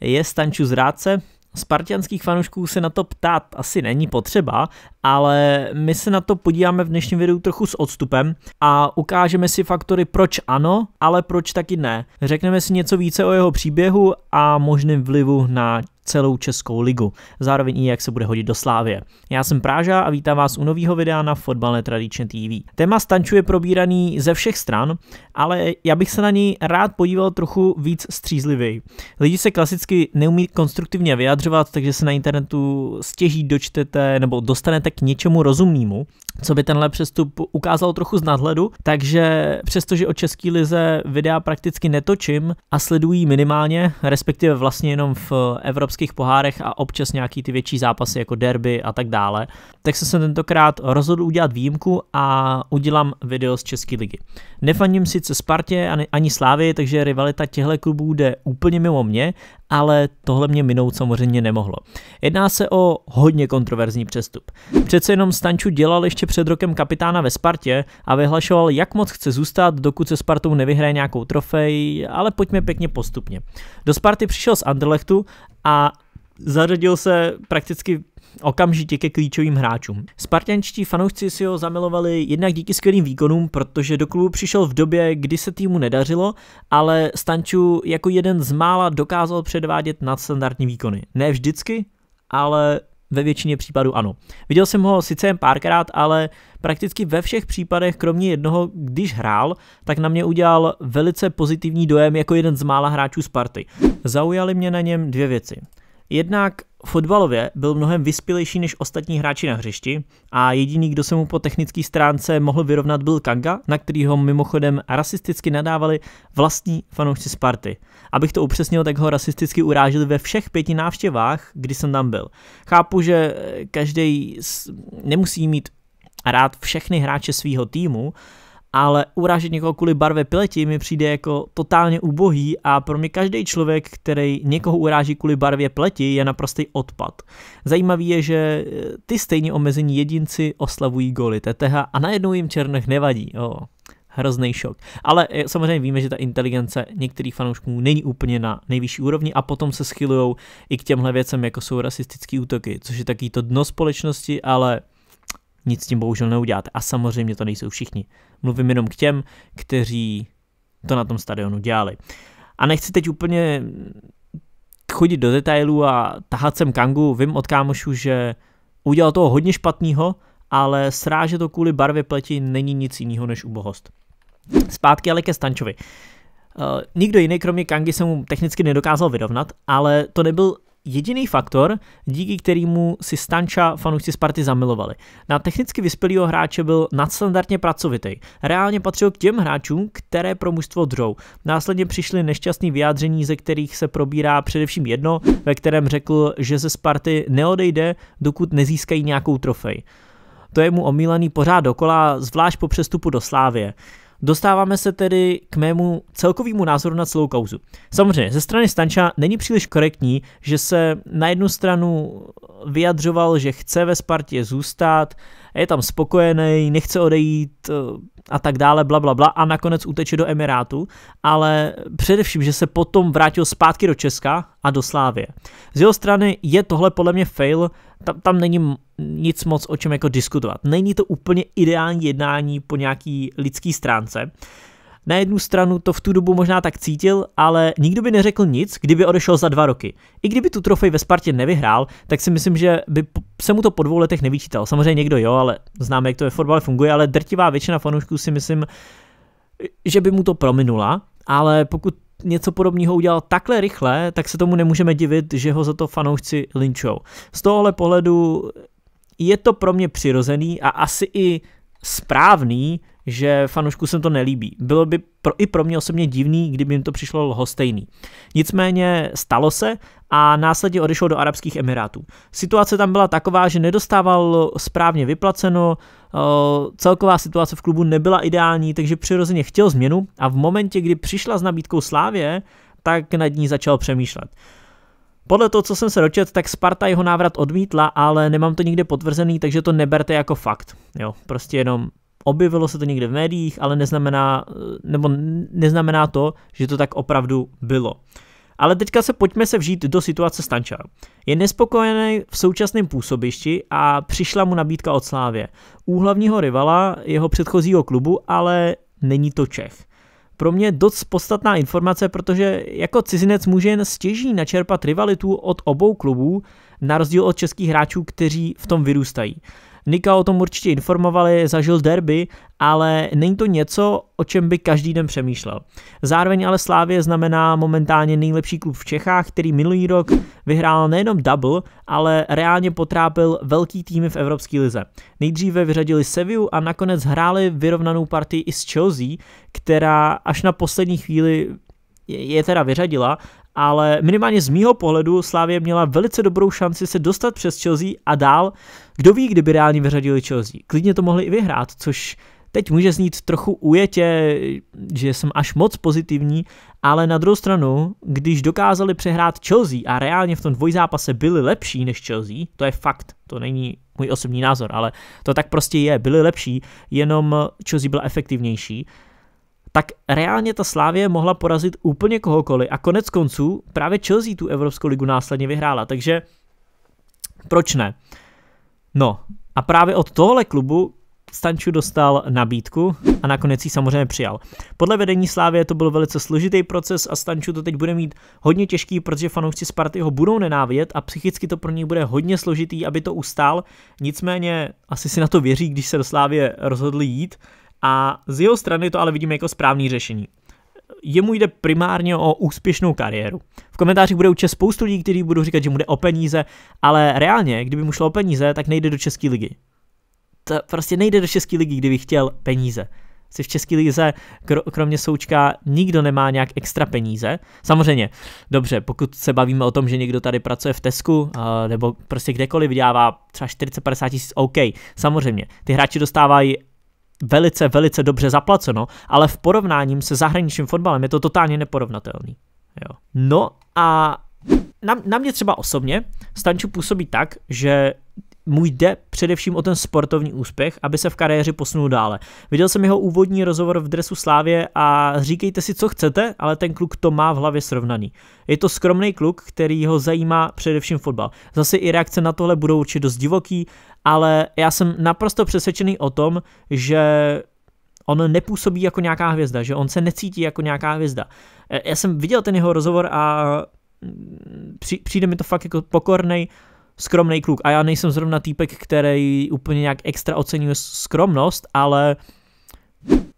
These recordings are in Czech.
Je Stanču zrádce? Spartianských fanoušků se na to ptát asi není potřeba, ale my se na to podíváme v dnešním videu trochu s odstupem a ukážeme si faktory proč ano, ale proč taky ne. Řekneme si něco více o jeho příběhu a možném vlivu na celou Českou ligu. Zároveň i jak se bude hodit do Slávě. Já jsem Práža a vítám vás u nového videa na Fotbal Tradičně TV. Téma stanču je probíraný ze všech stran, ale já bych se na ní rád podíval trochu víc střízlivěji. Lidi se klasicky neumí konstruktivně vyjadřovat, takže se na internetu stěží dočtete nebo dostanete k něčemu rozumnému, co by tenhle přestup ukázal trochu z nadhledu, takže přestože o české lize videa prakticky netočím a sledují minimálně, respektive vlastně jenom v evropských pohárech a občas nějaký ty větší zápasy jako derby a tak dále, tak jsem se tentokrát rozhodl udělat výjimku a udělám video z České ligy. Nefaním sice Spartě ani, ani Slávy, takže rivalita těchto klubů jde úplně mimo mě, ale tohle mě minout samozřejmě nemohlo. Jedná se o hodně kontroverzní přestup. Přece jenom Stanču dělal ještě ještě před rokem kapitána ve Spartě a vyhlašoval, jak moc chce zůstat, dokud se Spartou nevyhraje nějakou trofej, ale pojďme pěkně postupně. Do Sparty přišel z Anderlechtu a zařadil se prakticky okamžitě ke klíčovým hráčům. Spartančtí fanoušci si ho zamilovali jednak díky skvělým výkonům, protože do klubu přišel v době, kdy se týmu nedařilo, ale Stanču jako jeden z mála dokázal předvádět nadstandardní výkony. Ne vždycky, ale ve většině případů ano. Viděl jsem ho sice jen párkrát, ale prakticky ve všech případech, kromě jednoho, když hrál, tak na mě udělal velice pozitivní dojem jako jeden z mála hráčů Sparty. Zaujaly mě na něm dvě věci. Jednak fotbalově byl mnohem vyspělejší než ostatní hráči na hřišti a jediný, kdo se mu po technické stránce mohl vyrovnat, byl Kanga, na kterýho mimochodem rasisticky nadávali vlastní fanoušci Sparty. Abych to upřesnil, tak ho rasisticky urážili ve všech pěti návštěvách, kdy jsem tam byl. Chápu, že eh, každý nemusí mít rád všechny hráče svého týmu, ale urážet někoho kvůli barvě pleti mi přijde jako totálně ubohý a pro mě každý člověk, který někoho uráží kvůli barvě pleti, je naprostý odpad. Zajímavý je, že eh, ty stejně omezení jedinci oslavují goly TTH a najednou jim černých nevadí. Oh hrozný šok. Ale eh, samozřejmě víme, že ta inteligence některých fanoušků není úplně na nejvyšší úrovni a potom se schylují i k těmhle věcem, jako jsou rasistické útoky, což je taky to dno společnosti, ale nic s tím bohužel neuděláte. A samozřejmě to nejsou všichni. Mluvím jenom k těm, kteří to na tom stadionu dělali. A nechci teď úplně chodit do detailů a tahat sem Kangu. Vím od kámošů, že udělal toho hodně špatného, ale sráže to kvůli barvě pleti není nic jiného než ubohost. Zpátky ale ke Stančovi. Uh, nikdo jiný kromě Kangy se mu technicky nedokázal vyrovnat, ale to nebyl jediný faktor, díky kterému si Stanča fanoušci Sparty zamilovali. Na technicky vyspělého hráče byl nadstandardně pracovitý. Reálně patřil k těm hráčům, které pro mužstvo drou. Následně přišly nešťastné vyjádření, ze kterých se probírá především jedno, ve kterém řekl, že ze Sparty neodejde, dokud nezískají nějakou trofej. To je mu omílený pořád dokola, zvlášť po přestupu do Slávie. Dostáváme se tedy k mému celkovému názoru na celou kauzu. Samozřejmě, ze strany Stanča není příliš korektní, že se na jednu stranu vyjadřoval, že chce ve Spartě zůstat, je tam spokojený, nechce odejít eh, a tak dále, bla, bla, bla a nakonec uteče do Emirátu, ale především, že se potom vrátil zpátky do Česka a do Slávie. Z jeho strany je tohle podle mě fail, tam, tam není nic moc o čem jako diskutovat. Není to úplně ideální jednání po nějaký lidský stránce. Na jednu stranu to v tu dobu možná tak cítil, ale nikdo by neřekl nic, kdyby odešel za dva roky. I kdyby tu trofej ve Spartě nevyhrál, tak si myslím, že by se mu to po dvou letech nevyčítal. Samozřejmě někdo jo, ale známe, jak to ve fotbale funguje, ale drtivá většina fanoušků si myslím, že by mu to prominula, ale pokud něco podobného udělal takhle rychle, tak se tomu nemůžeme divit, že ho za to fanoušci linčou. Z tohohle pohledu je to pro mě přirozený a asi i správný, že fanoušku se to nelíbí. Bylo by pro, i pro mě osobně divný, kdyby jim to přišlo lhostejný. Nicméně stalo se a následně odešel do Arabských Emirátů. Situace tam byla taková, že nedostával správně vyplaceno, eh, celková situace v klubu nebyla ideální, takže přirozeně chtěl změnu a v momentě, kdy přišla s nabídkou Slávě, tak nad ní začal přemýšlet. Podle toho, co jsem se dočet, tak Sparta jeho návrat odmítla, ale nemám to nikde potvrzený, takže to neberte jako fakt. Jo, prostě jenom objevilo se to někde v médiích, ale neznamená, eh, nebo neznamená to, že to tak opravdu bylo. Ale teďka se pojďme se vžít do situace Stanča. Je nespokojený v současném působišti a přišla mu nabídka od Slávě. Úhlavního rivala jeho předchozího klubu, ale není to Čech pro mě dost podstatná informace, protože jako cizinec může jen stěží načerpat rivalitu od obou klubů, na rozdíl od českých hráčů, kteří v tom vyrůstají. Nika o tom určitě informovali, zažil derby, ale není to něco, o čem by každý den přemýšlel. Zároveň ale Slávě znamená momentálně nejlepší klub v Čechách, který minulý rok vyhrál nejenom double, ale reálně potrápil velký týmy v Evropské lize. Nejdříve vyřadili Seviu a nakonec hráli vyrovnanou partii i s Chelsea, která až na poslední chvíli je teda vyřadila, ale minimálně z mýho pohledu Slávě měla velice dobrou šanci se dostat přes Chelsea a dál. Kdo ví, kdyby reálně vyřadili Chelsea. Klidně to mohli i vyhrát, což teď může znít trochu ujetě, že jsem až moc pozitivní, ale na druhou stranu, když dokázali přehrát Chelsea a reálně v tom dvojzápase byli lepší než Chelsea, to je fakt, to není můj osobní názor, ale to tak prostě je, byli lepší, jenom Chelsea byla efektivnější, tak reálně ta slávě mohla porazit úplně kohokoliv a konec konců právě Chelsea tu Evropskou ligu následně vyhrála, takže proč ne? No a právě od tohle klubu Stanču dostal nabídku a nakonec ji samozřejmě přijal. Podle vedení Slávie to byl velice složitý proces a Stanču to teď bude mít hodně těžký, protože fanoušci Sparty ho budou nenávidět a psychicky to pro něj bude hodně složitý, aby to ustál. Nicméně asi si na to věří, když se do Slávie rozhodl jít, a z jeho strany to ale vidíme jako správný řešení. Jemu jde primárně o úspěšnou kariéru. V komentářích bude určitě spoustu lidí, kteří budou říkat, že mu jde o peníze, ale reálně, kdyby mu šlo o peníze, tak nejde do České ligy. To prostě nejde do České ligy, kdyby chtěl peníze si v České lize, kromě Součka, nikdo nemá nějak extra peníze. Samozřejmě, dobře, pokud se bavíme o tom, že někdo tady pracuje v Tesku, eh, nebo prostě kdekoliv vydělává třeba 40-50 tisíc, OK, samozřejmě, ty hráči dostávají velice, velice dobře zaplaceno, ale v porovnáním se zahraničním fotbalem je to totálně neporovnatelný. Jo. No a na, na mě třeba osobně Stanču působí tak, že mu jde především o ten sportovní úspěch, aby se v kariéře posunul dále. Viděl jsem jeho úvodní rozhovor v dresu Slávě a říkejte si, co chcete, ale ten kluk to má v hlavě srovnaný. Je to skromný kluk, který ho zajímá především fotbal. Zase i reakce na tohle budou určitě dost divoký, ale já jsem naprosto přesvědčený o tom, že on nepůsobí jako nějaká hvězda, že on se necítí jako nějaká hvězda. E, já jsem viděl ten jeho rozhovor a mm, přijde mi to fakt jako pokornej, skromný kluk. A já nejsem zrovna týpek, který úplně nějak extra oceňuje skromnost, ale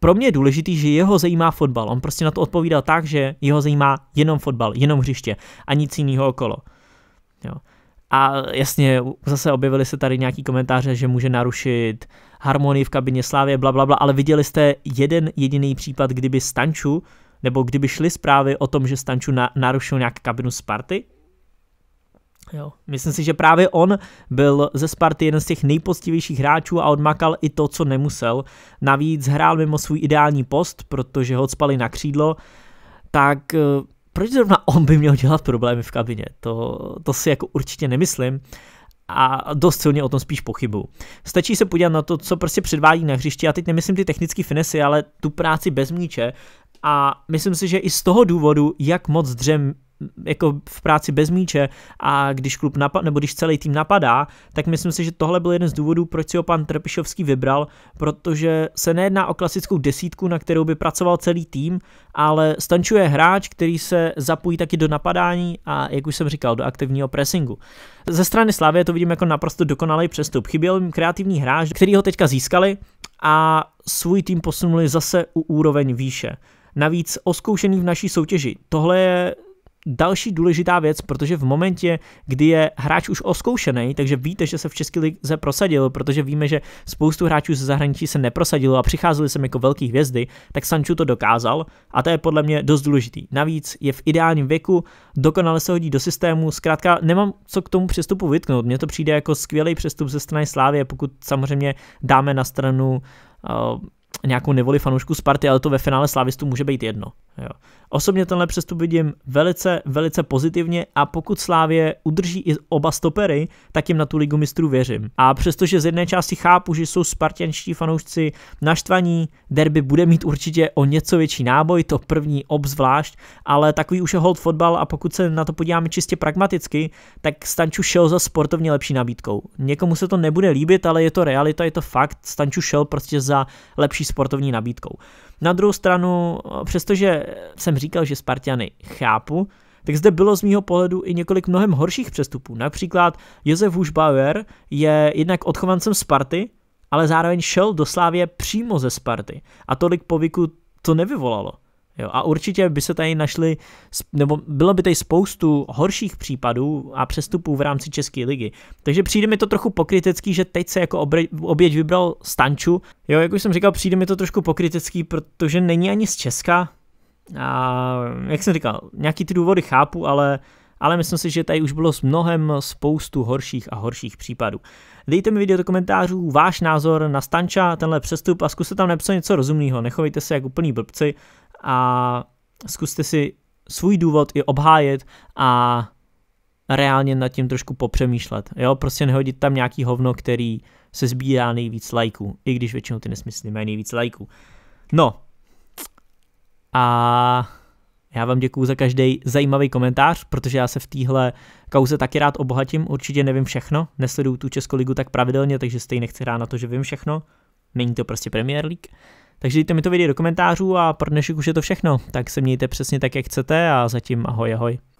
pro mě je důležitý, že jeho zajímá fotbal. On prostě na to odpovídal tak, že jeho zajímá jenom fotbal, jenom hřiště a nic jiného okolo. Jo. A jasně, zase objevily se tady nějaký komentáře, že může narušit harmonii v kabině Slávě, bla, bla, bla, ale viděli jste jeden jediný případ, kdyby Stanču, nebo kdyby šly zprávy o tom, že Stanču na, narušil nějak kabinu Sparty? Jo. Myslím si, že právě on byl ze Sparty jeden z těch nejpostivějších hráčů a odmakal i to, co nemusel. Navíc hrál mimo svůj ideální post, protože ho spali na křídlo, tak eh, proč zrovna on by měl dělat problémy v kabině? To, to si jako určitě nemyslím a dost silně o tom spíš pochybu. Stačí se podívat na to, co prostě předvádí na hřišti, a teď nemyslím ty technické finesy, ale tu práci bez míče a myslím si, že i z toho důvodu, jak moc dřem jako v práci bez míče a když klub napad, nebo když celý tým napadá, tak myslím si, že tohle byl jeden z důvodů, proč si ho pan Trpišovský vybral, protože se nejedná o klasickou desítku, na kterou by pracoval celý tým, ale stančuje hráč, který se zapojí taky do napadání a, jak už jsem říkal, do aktivního pressingu. Ze strany Slavie to vidím jako naprosto dokonalý přestup. Chyběl jim kreativní hráč, který ho teďka získali a svůj tým posunuli zase u úroveň výše. Navíc oskoušený v naší soutěži. Tohle je další důležitá věc, protože v momentě, kdy je hráč už oskoušený, takže víte, že se v České lize prosadil, protože víme, že spoustu hráčů ze zahraničí se neprosadilo a přicházeli sem jako velký hvězdy, tak Sancho to dokázal a to je podle mě dost důležitý. Navíc je v ideálním věku, dokonale se hodí do systému, zkrátka nemám co k tomu přestupu vytknout. Mně to přijde jako skvělý přestup ze strany Slávie, pokud samozřejmě dáme na stranu uh, nějakou nevoli fanoušku Sparty, ale to ve finále Slavistu může být jedno. Jo. Osobně tenhle přestup vidím velice, velice pozitivně a pokud Slávě udrží i oba stopery, tak jim na tu ligu mistrů věřím. A přestože z jedné části chápu, že jsou spartianští fanoušci naštvaní, derby bude mít určitě o něco větší náboj, to první obzvlášť, ale takový už je hold fotbal a pokud se na to podíváme čistě pragmaticky, tak Stanču šel za sportovně lepší nabídkou. Někomu se to nebude líbit, ale je to realita, je to fakt, Stanču šel prostě za lepší sportovní nabídkou. Na druhou stranu, přestože jsem říkal, že Spartiany chápu, tak zde bylo z mýho pohledu i několik mnohem horších přestupů. Například Josef Hušbauer je jednak odchovancem Sparty, ale zároveň šel do Slávě přímo ze Sparty. A tolik povyku to nevyvolalo. Jo, a určitě by se tady našli, nebo bylo by tady spoustu horších případů a přestupů v rámci České ligy. Takže přijde mi to trochu pokrytecký, že teď se jako oběť vybral Stanču. Jo, jak už jsem říkal, přijde mi to trošku pokrytecký, protože není ani z Česka. A jak jsem říkal, nějaký ty důvody chápu, ale ale myslím si, že tady už bylo s mnohem spoustu horších a horších případů. Dejte mi video do komentářů váš názor na Stanča, tenhle přestup a zkuste tam napsat něco rozumného, nechovejte se jako úplný blbci a zkuste si svůj důvod i obhájit a reálně nad tím trošku popřemýšlet. Jo, prostě nehodit tam nějaký hovno, který se sbírá nejvíc lajků, i když většinou ty nesmysly mají nejvíc lajků. No. A já vám děkuju za každý zajímavý komentář, protože já se v téhle kauze taky rád obohatím. Určitě nevím všechno, nesleduju tu Českou ligu tak pravidelně, takže stejně nechci rád na to, že vím všechno. Není to prostě Premier League. Takže dejte mi to vědět do komentářů a pro dnešek už je to všechno. Tak se mějte přesně tak, jak chcete a zatím ahoj ahoj.